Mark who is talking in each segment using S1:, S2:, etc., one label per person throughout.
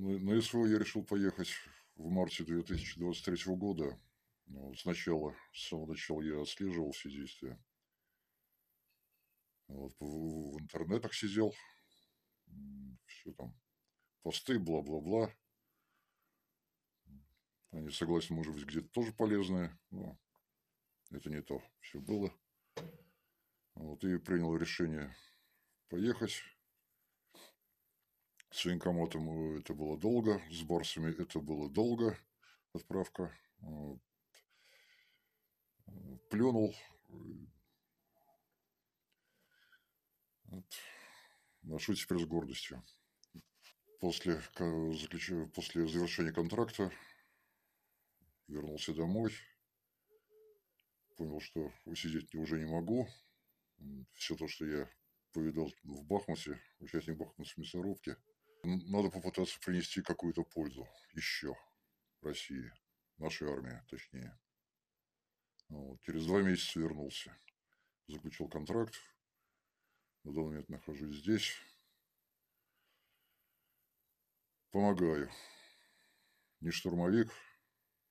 S1: на ну, ну, СВО я решил поехать в марте 2023 года. Ну, вот сначала, с самого начала я отслеживал все действия. Вот, в, в интернетах сидел, все там, посты, бла-бла-бла. Они, согласен, может быть, где-то тоже полезные, но это не то. Все было. Вот, и принял решение поехать. С военкоматом э, это было долго, с борсами это было долго, отправка. Э, плюнул. Э, вот. Ношу теперь с гордостью. После, заключ... после завершения контракта вернулся домой. Понял, что усидеть уже не могу. Все то, что я повидал в бахмасе, участник Бахмутской мясорубки – надо попытаться принести какую-то пользу еще России, нашей армии точнее. Ну вот. Через два месяца вернулся. Заключил контракт. На данный момент нахожусь здесь. Помогаю. Не штурмовик,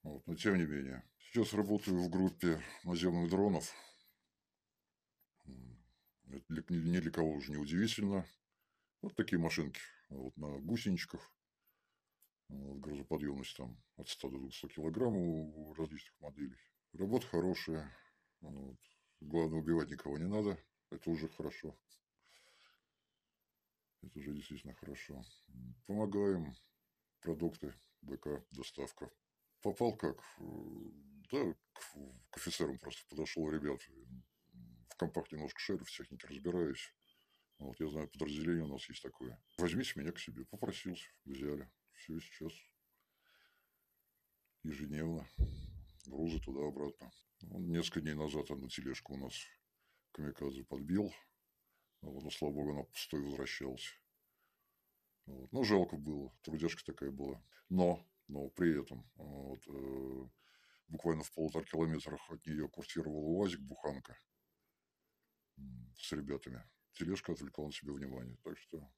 S1: вот, но тем не менее. Сейчас работаю в группе наземных дронов. Это не для кого уже не удивительно. Вот такие машинки вот, на гусеничков. Э, вот, грузоподъемность там от 100 до 200 килограмм у различных моделей. Работа хорошая. Вот. Главное, убивать никого не надо. Это уже хорошо. Это уже действительно хорошо. Помогаем. Продукты, БК, доставка. Попал как? Да, к, к офицерам просто подошел, ребят, в компах немножко шарю, в технике разбираюсь. Вот я знаю, подразделение у нас есть такое. Возьмите меня к себе. Попросился, взяли. Все сейчас ежедневно. Грузы туда-обратно. Ну, несколько дней назад на тележку у нас камикадзе подбил. Ну, вот, но, ну, слава богу, она пустой возвращалась. Вот. Ну, жалко было, трудяшка такая была. Но, но при этом, вот, э, буквально в полутора километрах от нее курсировал УАЗик Буханка с ребятами тележка отвлекла на себя внимание. Так что,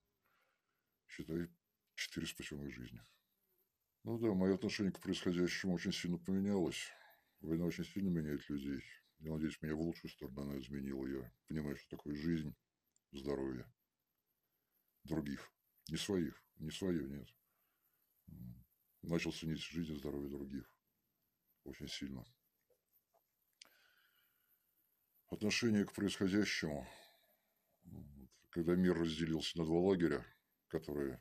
S1: считай, четыре спасенных жизни. Ну да, мое отношение к происходящему очень сильно поменялось. Война очень сильно меняет людей. Я надеюсь, меня в лучшую сторону она изменила. Я понимаю, что такое жизнь, здоровье других. Не своих, не свое, нет. Начал ценить жизнь и здоровье других. Очень сильно. Отношение к происходящему когда мир разделился на два лагеря, которые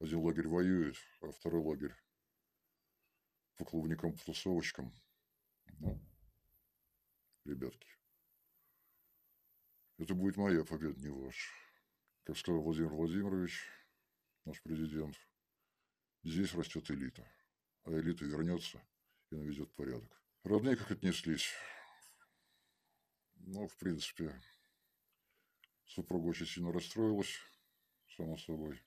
S1: один лагерь воюет, а второй лагерь по клубникам, по тусовочкам. Ну, ребятки, это будет моя победа, не ваша. Как сказал Владимир Владимирович, наш президент, здесь растет элита, а элита вернется и наведет порядок. Родные как отнеслись? Ну, в принципе, Супруга очень сильно расстроилась, само собой.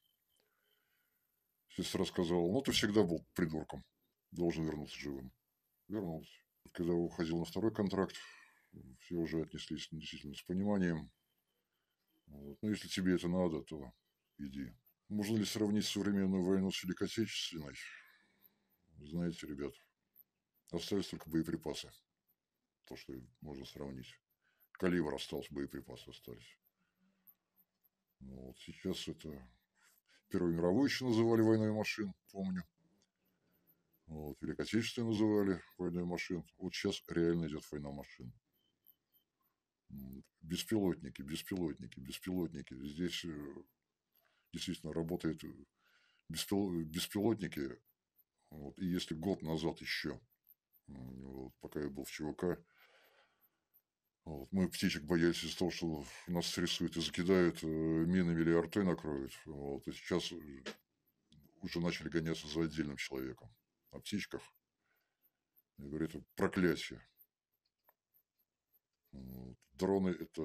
S1: Сестра сказала, ну ты всегда был придурком, должен вернуться живым. Вернулся. Когда уходил на второй контракт, все уже отнеслись действительно с пониманием. Вот. Но ну, если тебе это надо, то иди. Можно ли сравнить современную войну с Великой Отечественной? Знаете, ребят, остались только боеприпасы. То, что можно сравнить. Калибр остался, боеприпасы остались. Ну, вот сейчас это Первую мировую еще называли войной машин, помню. Вот, Великой Отечественной называли войной машин. Вот сейчас реально идет война машин. Беспилотники, беспилотники, беспилотники. Здесь э, действительно работают э, беспил... беспилотники. Вот, и если год назад еще, вот, пока я был в ЧВК, вот. Мы птичек боялись из-за того, что нас срисуют и закидают э, минами или арты накроют. Вот. И сейчас э, уже начали гоняться за отдельным человеком. О птичках. Я говорю, это проклятие. Вот. Дроны это,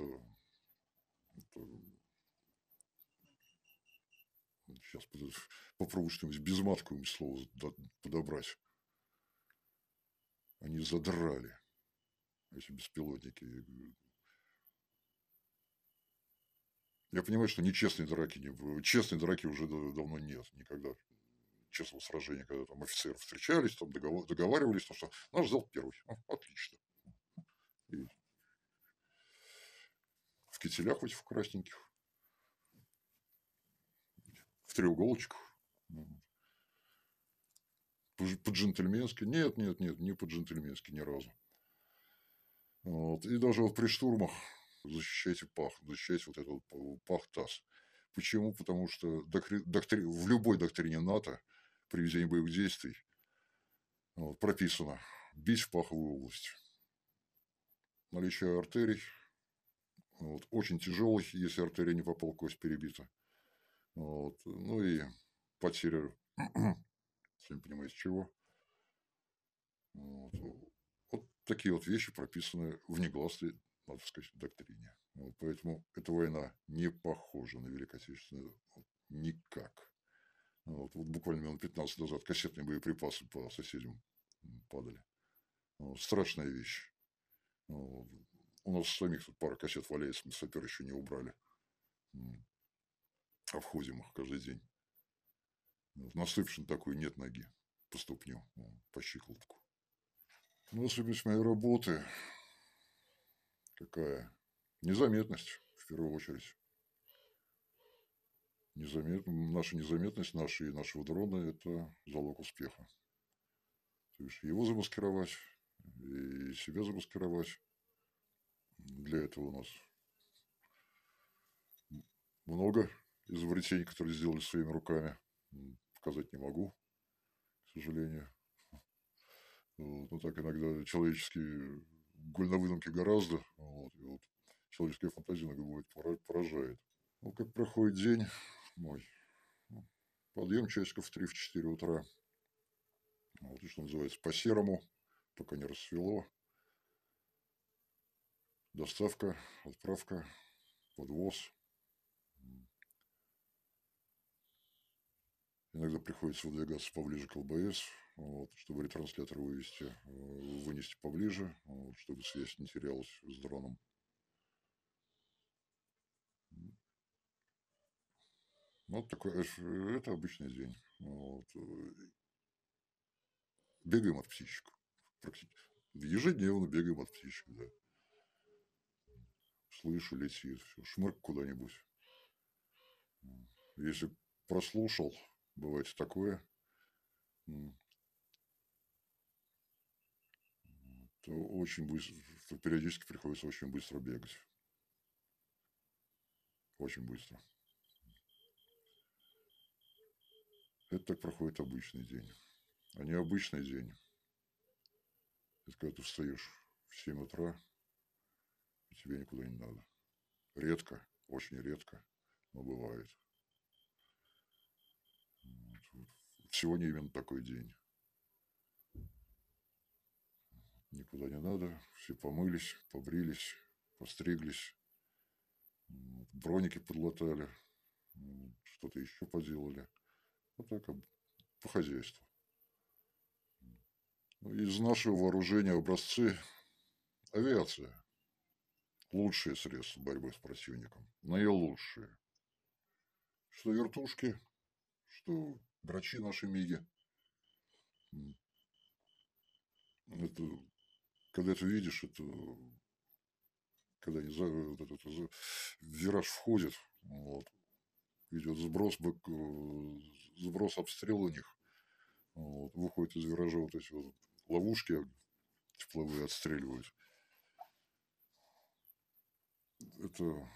S1: это... Сейчас попробую что-нибудь без матковым слова подобрать. Они задрали эти беспилотники. Я, понимаю, что нечестные драки не было. Честной драки уже давно нет, никогда. Честного сражения, когда там офицеры встречались, там договаривались, потому ну что наш взял первый. О, отлично. И в кителях хоть в красненьких, в треуголочках. По-джентльменски? Нет, нет, нет, не по-джентльменски ни разу. Вот. И даже вот при штурмах защищайте пах, защищайте вот этот пах-таз. Почему? Потому что доктри... в любой доктрине НАТО при ведении боевых действий вот, прописано «бить в паховую область». Наличие артерий вот, очень тяжелых, если артерия не попала, кость перебита. Вот, ну и потеря, всем понимаете, чего. Вот, Такие вот вещи прописаны в негласной, надо сказать, доктрине. Вот, поэтому эта война не похожа на Великую Отечественную вот, никак. Ну, вот, вот буквально минут 15 назад кассетные боеприпасы по соседям падали. Вот, ну, страшная вещь. Вот. Ну, у нас самих тут пара кассет валяется, мы сапер еще не убрали. А входим их каждый день. Вот, насыпшен такой, нет ноги по ступню, по щиколотку. Ну, Может быть, моей работы какая? Незаметность, в первую очередь. Незамет... Наша незаметность, наши и нашего дрона – это залог успеха. То есть, его замаскировать, и себя замаскировать. Для этого у нас много изобретений, которые сделали своими руками. Показать не могу, к сожалению. Вот, э, ну, так иногда человеческие голь на выдумке гораздо. Вот, и вот человеческая фантазия иногда бывает поражает. Ну, как проходит день мой. Ну, подъем часиков в 3-4 утра. Вот, что называется, по-серому, пока не рассвело. Доставка, отправка, подвоз. Иногда приходится выдвигаться поближе к ЛБС, вот, чтобы ретранслятор вывести, э, вынести поближе, вот, чтобы связь не терялась с дроном. Вот такой, э, это обычный день. Вот. Э, бегаем от птичек. Ежедневно бегаем от птичек, да. Слышу, летит, все, шмырк куда-нибудь. Если прослушал, бывает такое, то очень быстро, то периодически приходится очень быстро бегать. Очень быстро. Это так проходит обычный день. А не обычный день. Это когда ты встаешь в 7 утра, и тебе никуда не надо. Редко, очень редко, но бывает. Сегодня именно такой день никуда не надо. Все помылись, побрились, постриглись, броники подлатали, что-то еще поделали. Вот так по хозяйству. Ну, из нашего вооружения образцы авиация. Лучшие средства борьбы с противником. Наилучшие. Что вертушки, что врачи наши МИГи. Это когда ты видишь это когда они за, вот этот, за, вираж входит, вот, идет сброс, бэк, э, сброс обстрел у них, вот, выходит из виража вот эти вот ловушки тепловые отстреливают. Это,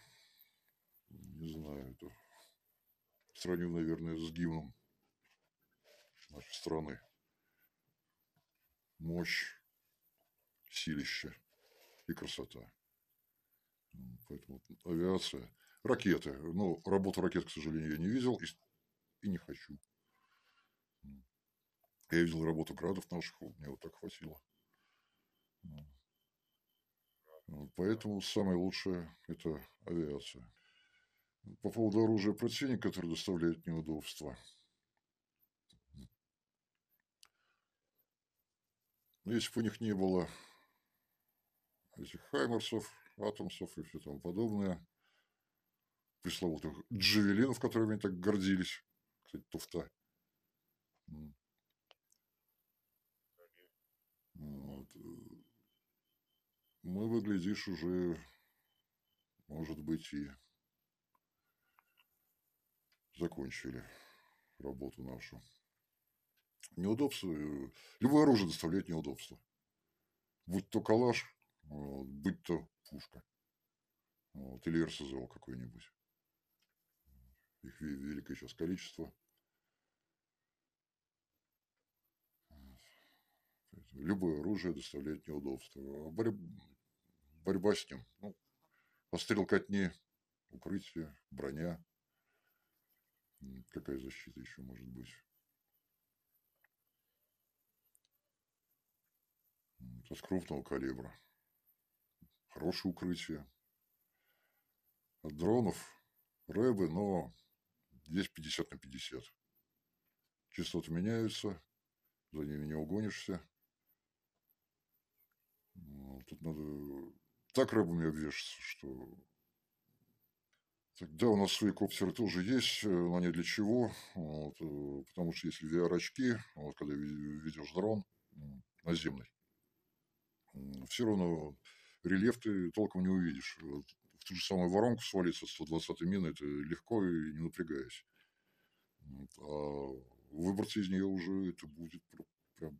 S1: не знаю, это сравним, наверное, с гимном нашей страны. Мощь силище и красота. Поэтому авиация. Ракеты. Ну, работу ракет, к сожалению, я не видел и, и не хочу. Я видел работу градов наших, мне вот так хватило. Поэтому самое лучшее – это авиация. По поводу оружия противника, которое доставляет неудобства. Но ну, если бы у них не было этих Хаймерсов, Атомсов и все там подобное. Пресловутых джавелинов, которыми они так гордились. Кстати, туфта. Вот. Мы выглядишь уже, может быть, и закончили работу нашу. Неудобство. Э, любое оружие доставляет неудобство. Будь то калаш, вот, будь то пушка вот, или РСЗО какой-нибудь. Их великое сейчас количество. Любое оружие доставляет неудобства. А борь... Борьба с ним. Ну, пострел котни, укрытие, броня. Какая защита еще может быть? Это с крупного калибра хорошее укрытие от дронов, рэбы, но здесь 50 на 50. Частоты меняются, за ними не угонишься. Ну, тут надо так рэбами обвешаться, что... Тогда у нас свои коптеры тоже есть, э, но не для чего. Вот, э, потому что если VR-очки, вот, когда видишь дрон наземный, все равно рельеф ты толком не увидишь. Вот в ту же самую воронку свалиться с 120 мин это легко и не напрягаясь. Вот. А выбраться из нее уже это будет прям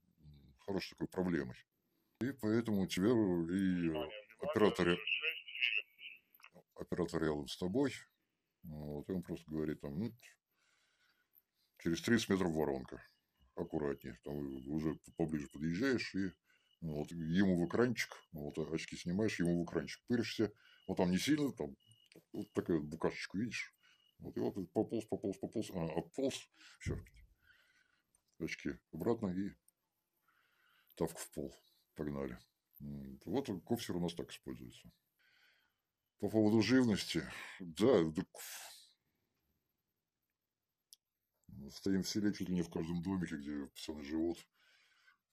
S1: хорошей такой проблемой. И поэтому тебе и оператор, оператор рядом с тобой, вот, и он просто говорит там, ну, через 30 метров воронка, аккуратнее, там уже поближе подъезжаешь и ну, вот ему в экранчик, ну, вот очки снимаешь, ему в экранчик пыришься. Вот там не сильно, там вот такая вот букашечка, видишь? Вот, и вот пополз, пополз, пополз, а, отполз, все, очки обратно и тавку в пол погнали. Вот кофсер у нас так используется. По поводу живности, да, да стоим в селе чуть ли не в каждом домике, где пацаны живут,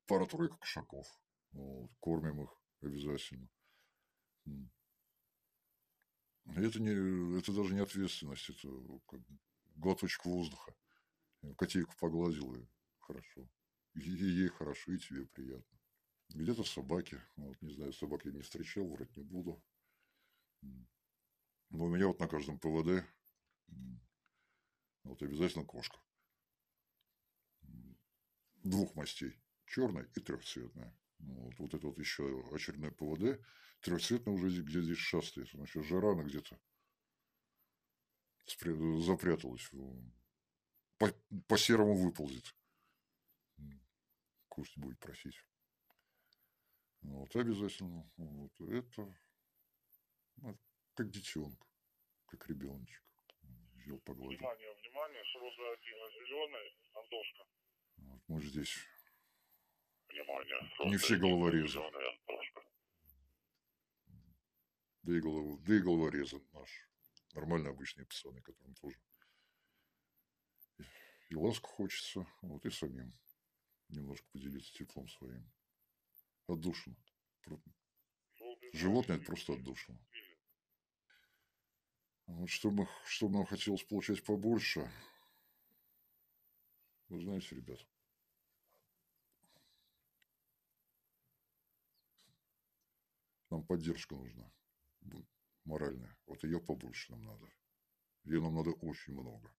S1: пара-тройка кошаков. Ну, вот, кормим их обязательно. Это, не, это даже не ответственность, это как глоточек воздуха. Котейку погладил, и хорошо. И, ей хорошо, и тебе приятно. Где-то собаки. Ну, вот, не знаю, собак я не встречал, врать не буду. Но у меня вот на каждом ПВД вот обязательно кошка. Двух мастей. Черная и трехцветная. Вот, вот это вот еще очередной ПВД. Трехцветный уже где здесь шастает. Значит, Жарана где-то запряталась. По, по серому выползет. Куст будет просить. Вот, обязательно. Вот, это ну, как детенок, как ребеночек. Взял, погладил. Внимание, внимание, один зеленый, Антошка. Вот мы здесь не все головорезы. Да и, голов... да и головорезы наш. Нормально обычные пацаны, которым тоже и ласку хочется, вот и самим немножко поделиться теплом своим. Отдушно. Ну, животное – это просто отдушно. Вот чтобы мы, нам хотелось получать побольше, вы знаете, ребят – Нам поддержка нужна, моральная. Вот ее побольше нам надо. Ее нам надо очень много.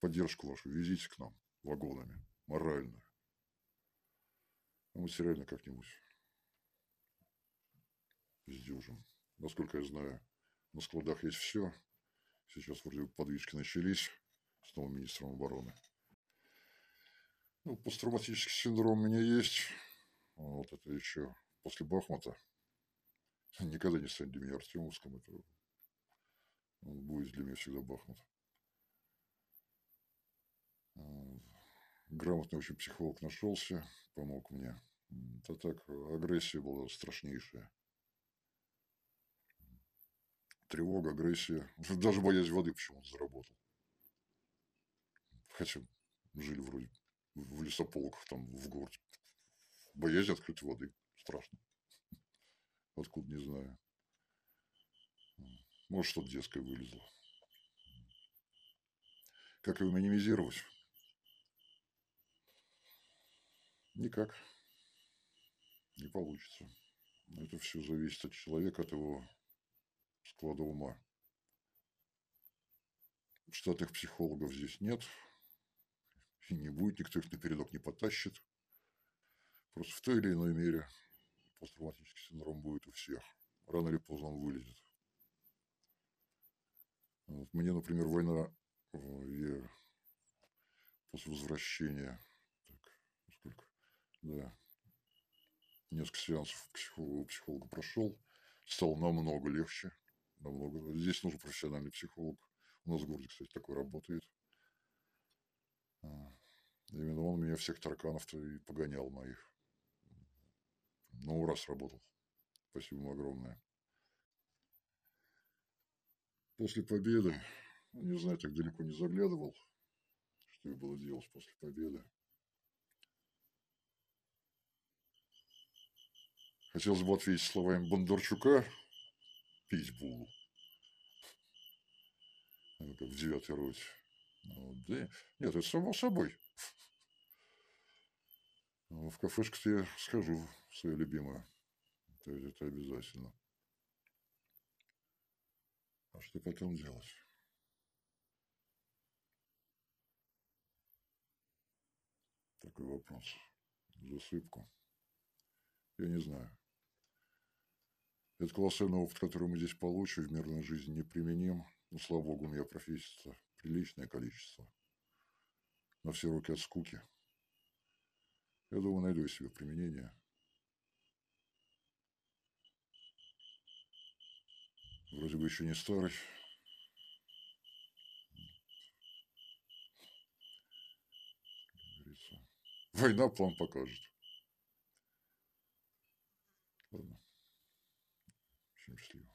S1: Поддержку вашу везите к нам вагонами, моральную. А материально как-нибудь сдюжим. Насколько я знаю, на складах есть все. Сейчас вроде подвижки начались с новым министром обороны. Ну, посттравматический синдром у меня есть. А вот это еще после Бахмата. никогда не станет для меня Артемовском. Это... Он будет для меня всегда Бахмут. Грамотный очень психолог нашелся, помог мне. Да так, агрессия была страшнейшая. Тревога, агрессия. Даже боязнь воды почему он заработал. Хотя жили вроде в лесополках, там, в городе. Боязнь открытой воды. Страшно. Откуда, не знаю. Может, что-то детское вылезло. Как его минимизировать? Никак. Не получится. Это все зависит от человека, от его склада ума. Штатных психологов здесь нет. И не будет, никто их передок не потащит. Просто в той или иной мере посттравматический синдром будет у всех. Рано или поздно он вылезет. Вот мне, например, война, я после возвращения, так, сколько, да, несколько сеансов психолога, психолога прошел, стало намного легче, намного. Здесь нужен профессиональный психолог. У нас в городе, кстати, такой работает. А, именно он меня всех тараканов-то и погонял моих на ура сработал. Спасибо вам огромное. После победы, не знаю, так далеко не заглядывал, что я было делать после победы. Хотелось бы ответить словами Бондарчука «Пить буду». Как в девятой роте. Вот, ну, да. Нет, это само собой. Ну, в кафешку я схожу, свое любимое. То есть это обязательно. А что потом делать? Такой вопрос. Засыпку. Я не знаю. Это колоссальный опыт, который мы здесь получим, в мирной жизни не применим. Ну, слава богу, у меня профессия приличное количество. На все руки от скуки. Я думаю, найду себе применение. Вроде бы еще не старый. Война план покажет. Ладно. Всем счастливо.